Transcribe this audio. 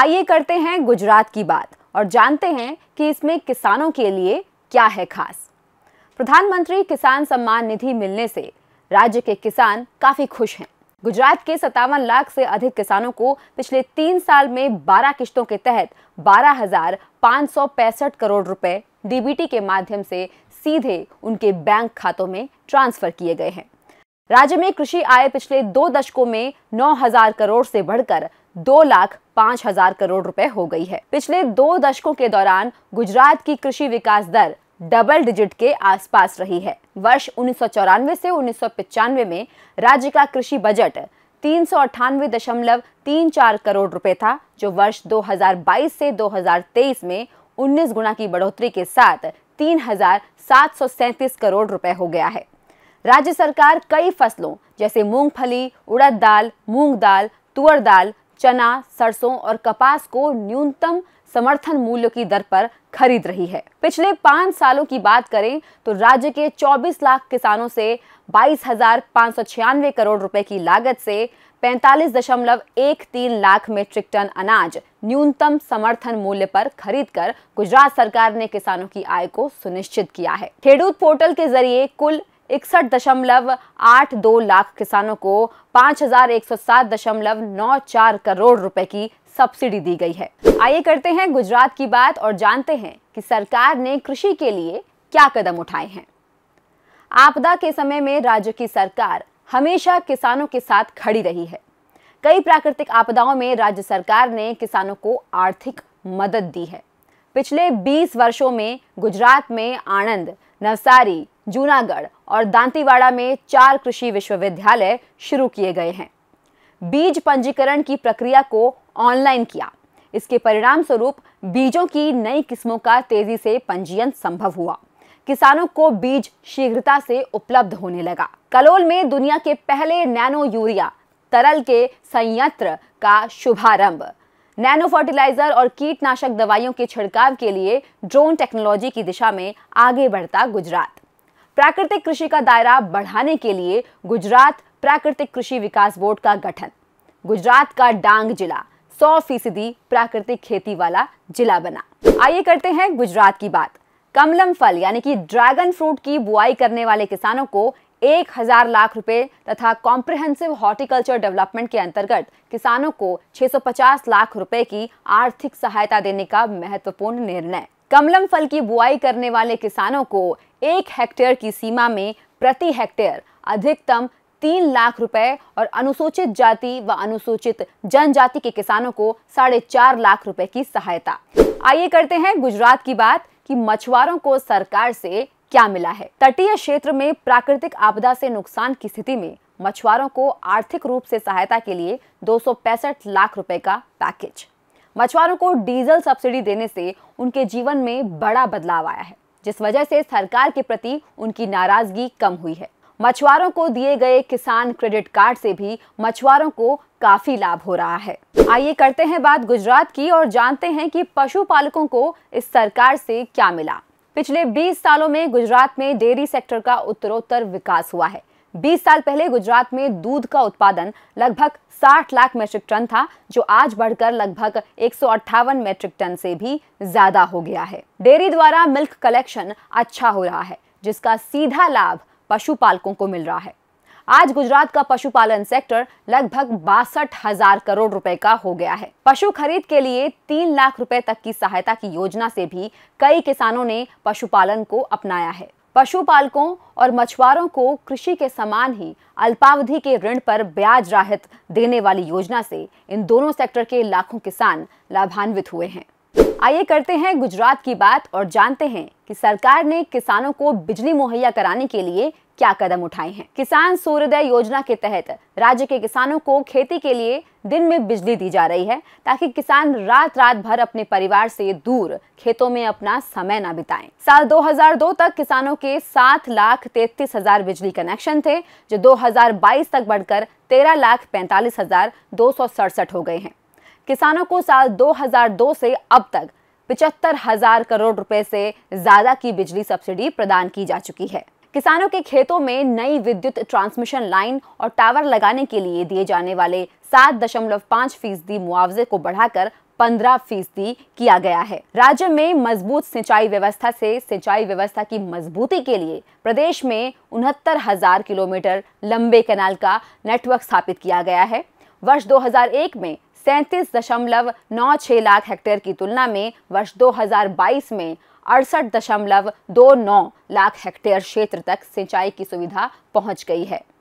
आइए करते हैं गुजरात की बात और जानते हैं कि इसमें किसानों के लिए क्या है खास प्रधानमंत्री किसान सम्मान निधि मिलने से राज्य के किसान काफी खुश हैं गुजरात के सत्तावन लाख से अधिक किसानों को पिछले तीन साल में 12 किश्तों के तहत बारह हजार करोड़ रुपए डीबीटी के माध्यम से सीधे उनके बैंक खातों में ट्रांसफर किए गए हैं राज्य में कृषि आय पिछले दो दशकों में 9000 करोड़ से बढ़कर दो लाख पाँच हजार करोड़ रुपए हो गई है पिछले दो दशकों के दौरान गुजरात की कृषि विकास दर डबल डिजिट के आसपास रही है वर्ष उन्नीस से उन्नीस में राज्य का कृषि बजट तीन करोड़ रुपए था जो वर्ष 2022 से 2023 में 19 गुना की बढ़ोतरी के साथ तीन करोड़ रुपए हो गया है राज्य सरकार कई फसलों जैसे मूंगफली उड़द दाल मूंग दाल तुअर दाल चना सरसों और कपास को न्यूनतम समर्थन मूल्य की दर पर खरीद रही है पिछले पाँच सालों की बात करें तो राज्य के 24 लाख किसानों से बाईस करोड़ रुपए की लागत से पैंतालीस लाख मेट्रिक टन अनाज न्यूनतम समर्थन मूल्य पर खरीदकर गुजरात सरकार ने किसानों की आय को सुनिश्चित किया है खेडूत पोर्टल के जरिए कुल इकसठ दशमलव आठ दो लाख किसानों को पाँच हजार एक सौ सात दशमलव नौ चार करोड़ रुपए की सब्सिडी दी गई है आइए करते हैं गुजरात की बात और जानते हैं कि सरकार ने कृषि के लिए क्या कदम उठाए हैं आपदा के समय में राज्य की सरकार हमेशा किसानों के साथ खड़ी रही है कई प्राकृतिक आपदाओं में राज्य सरकार ने किसानों को आर्थिक मदद दी है पिछले 20 वर्षों में गुजरात में आनंद नवसारी जूनागढ़ और दांतीवाड़ा में चार कृषि विश्वविद्यालय शुरू किए गए हैं बीज पंजीकरण की प्रक्रिया को ऑनलाइन किया इसके परिणाम स्वरूप बीजों की नई किस्मों का तेजी से पंजीयन संभव हुआ किसानों को बीज शीघ्रता से उपलब्ध होने लगा कलोल में दुनिया के पहले नैनो यूरिया तरल के संयंत्र का शुभारंभ नैनो फर्टिलाइजर और कीटनाशक दवाइयों के छिड़काव के लिए ड्रोन टेक्नोलॉजी की दिशा में आगे बढ़ता गुजरात प्राकृतिक कृषि का दायरा बढ़ाने के लिए गुजरात प्राकृतिक कृषि विकास बोर्ड का गठन गुजरात का डांग जिला सौ फीसदी प्राकृतिक खेती वाला जिला बना आइए करते हैं गुजरात की बात कमलम फल यानी कि ड्रैगन फ्रूट की बुआई करने वाले किसानों को एक हजार लाख रुपए तथा कॉम्प्रिहेंसिव हॉर्टिकल्चर डेवलपमेंट के अंतर्गत किसानों को 650 लाख रुपए की आर्थिक सहायता देने का महत्वपूर्ण निर्णय कमलम फल की बुआई करने वाले किसानों को एक हेक्टेयर की सीमा में प्रति हेक्टेयर अधिकतम तीन लाख रुपए और अनुसूचित जाति व अनुसूचित जनजाति के किसानों को साढ़े चार लाख रुपए की सहायता आइए करते हैं गुजरात की बात कि मछुआरों को सरकार से क्या मिला है तटीय क्षेत्र में प्राकृतिक आपदा से नुकसान की स्थिति में मछुआरों को आर्थिक रूप से सहायता के लिए दो लाख रुपए का पैकेज मछुआरों को डीजल सब्सिडी देने से उनके जीवन में बड़ा बदलाव आया है जिस वजह से सरकार के प्रति उनकी नाराजगी कम हुई है मछुआरों को दिए गए किसान क्रेडिट कार्ड से भी मछुआरों को काफी लाभ हो रहा है आइए करते हैं बात गुजरात की और जानते हैं कि पशुपालकों को इस सरकार से क्या मिला पिछले 20 सालों में गुजरात में डेयरी सेक्टर का उत्तरोत्तर विकास हुआ है 20 साल पहले गुजरात में दूध का उत्पादन लगभग 60 लाख मेट्रिक टन था जो आज बढ़कर लगभग एक मेट्रिक टन से भी ज्यादा हो गया है डेयरी द्वारा मिल्क कलेक्शन अच्छा हो रहा है जिसका सीधा लाभ पशुपालकों को मिल रहा है आज गुजरात का पशुपालन सेक्टर लगभग बासठ हजार करोड़ रुपए का हो गया है पशु खरीद के लिए तीन लाख रुपए तक की सहायता की योजना से भी कई किसानों ने पशुपालन को अपनाया है पशुपालकों और मछुआरों को कृषि के समान ही अल्पावधि के ऋण पर ब्याज राहत देने वाली योजना से इन दोनों सेक्टर के लाखों किसान लाभान्वित हुए हैं आइए करते हैं गुजरात की बात और जानते हैं कि सरकार ने किसानों को बिजली मुहैया कराने के लिए क्या कदम उठाए हैं किसान सूर्योदय योजना के तहत राज्य के किसानों को खेती के लिए दिन में बिजली दी जा रही है ताकि किसान रात रात भर अपने परिवार से दूर खेतों में अपना समय न बिताएं। साल 2002 तक किसानों के सात लाख तैतीस हजार बिजली कनेक्शन थे जो 2022 तक बढ़कर तेरह लाख पैंतालीस हजार दो सौ सड़सठ हो गए हैं किसानों को साल 2002 से अब तक पिचहत्तर हजार करोड़ रुपए से ज्यादा की बिजली सब्सिडी प्रदान की जा चुकी है किसानों के खेतों में नई विद्युत ट्रांसमिशन लाइन और टावर लगाने के लिए दिए जाने वाले सात दशमलव पाँच फीसदी मुआवजे को बढ़ाकर पंद्रह फीसदी किया गया है राज्य में मजबूत सिंचाई व्यवस्था से सिंचाई व्यवस्था की मजबूती के लिए प्रदेश में उनहत्तर हजार किलोमीटर लंबे कैनाल का नेटवर्क स्थापित किया गया है वर्ष 2001 में सैंतीस दशमलव नौ लाख हेक्टेयर की तुलना में वर्ष 2022 में अड़सठ दशमलव दो नौ लाख हेक्टेयर क्षेत्र तक सिंचाई की सुविधा पहुंच गई है